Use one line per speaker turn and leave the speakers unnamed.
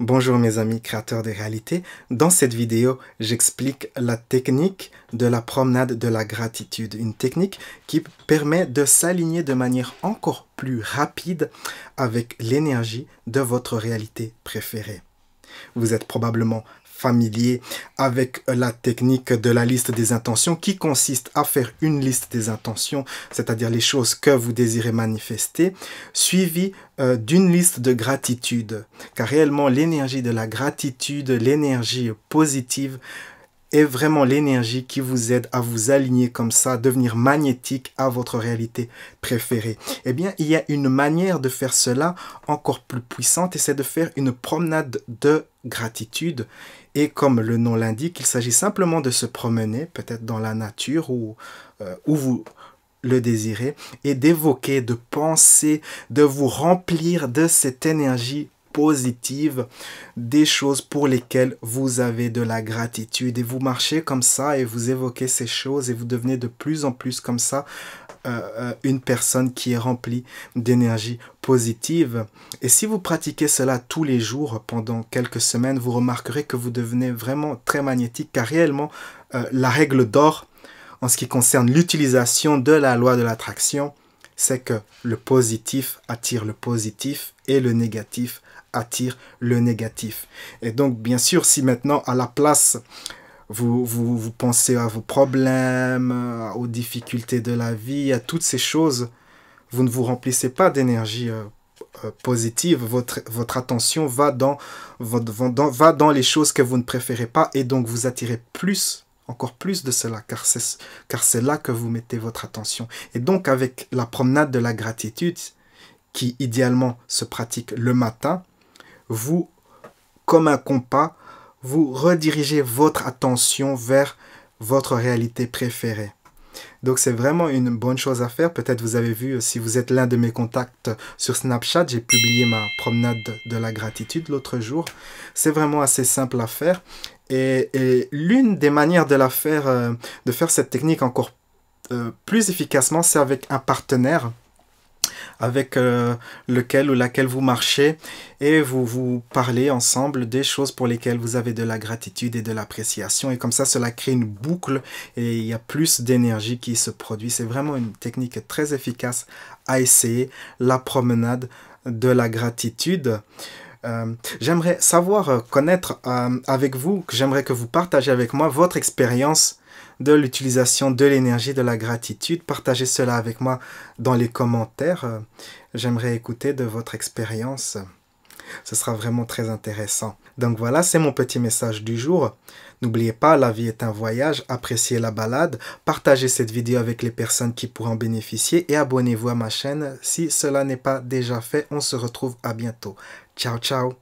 Bonjour mes amis créateurs de réalité. Dans cette vidéo, j'explique la technique de la promenade de la gratitude. Une technique qui permet de s'aligner de manière encore plus rapide avec l'énergie de votre réalité préférée. Vous êtes probablement familier avec la technique de la liste des intentions qui consiste à faire une liste des intentions, c'est-à-dire les choses que vous désirez manifester, suivie euh, d'une liste de gratitude. Car réellement, l'énergie de la gratitude, l'énergie positive, est vraiment l'énergie qui vous aide à vous aligner comme ça, devenir magnétique à votre réalité préférée. Eh bien, il y a une manière de faire cela encore plus puissante et c'est de faire une promenade de gratitude. Et comme le nom l'indique, il s'agit simplement de se promener, peut-être dans la nature ou euh, où vous le désirez, et d'évoquer, de penser, de vous remplir de cette énergie positive, des choses pour lesquelles vous avez de la gratitude. Et vous marchez comme ça et vous évoquez ces choses et vous devenez de plus en plus comme ça euh, euh, une personne qui est remplie d'énergie positive. Et si vous pratiquez cela tous les jours pendant quelques semaines, vous remarquerez que vous devenez vraiment très magnétique car réellement euh, la règle d'or en ce qui concerne l'utilisation de la loi de l'attraction, c'est que le positif attire le positif et le négatif attire le négatif. Et donc, bien sûr, si maintenant, à la place, vous, pensez à vos problèmes, euh, aux difficultés de la vie, à toutes ces choses, vous ne vous remplissez pas d'énergie euh, euh, positive, votre, attention va dans, votre, va dans les choses que vous ne préférez pas et donc vous attirez plus encore plus de cela, car c'est là que vous mettez votre attention. Et donc avec la promenade de la gratitude, qui idéalement se pratique le matin, vous, comme un compas, vous redirigez votre attention vers votre réalité préférée. Donc c'est vraiment une bonne chose à faire. Peut-être vous avez vu, euh, si vous êtes l'un de mes contacts sur Snapchat, j'ai publié ma promenade de la gratitude l'autre jour. C'est vraiment assez simple à faire. Et, l'une des manières de la faire, euh, de faire cette technique encore euh, plus efficacement, c'est avec un partenaire avec euh, lequel ou laquelle vous marchez et vous vous parlez ensemble des choses pour lesquelles vous avez de la gratitude et de l'appréciation. Et comme ça, cela crée une boucle et il y a plus d'énergie qui se produit. C'est vraiment une technique très efficace à essayer, la promenade de la gratitude. Euh, j'aimerais savoir, euh, connaître avec vous, j'aimerais que vous partagez avec moi votre expérience de l'utilisation de l'énergie, de la gratitude. Partagez cela avec moi dans les commentaires. Euh, j'aimerais écouter de votre expérience. Ce sera vraiment très intéressant. Donc voilà, c'est mon petit message du jour. N'oubliez pas, la vie est un voyage, appréciez la balade, partagez cette vidéo avec les personnes qui pourront en bénéficier et abonnez-vous à ma chaîne si cela n'est pas déjà fait. On se retrouve à bientôt. Ciao, ciao.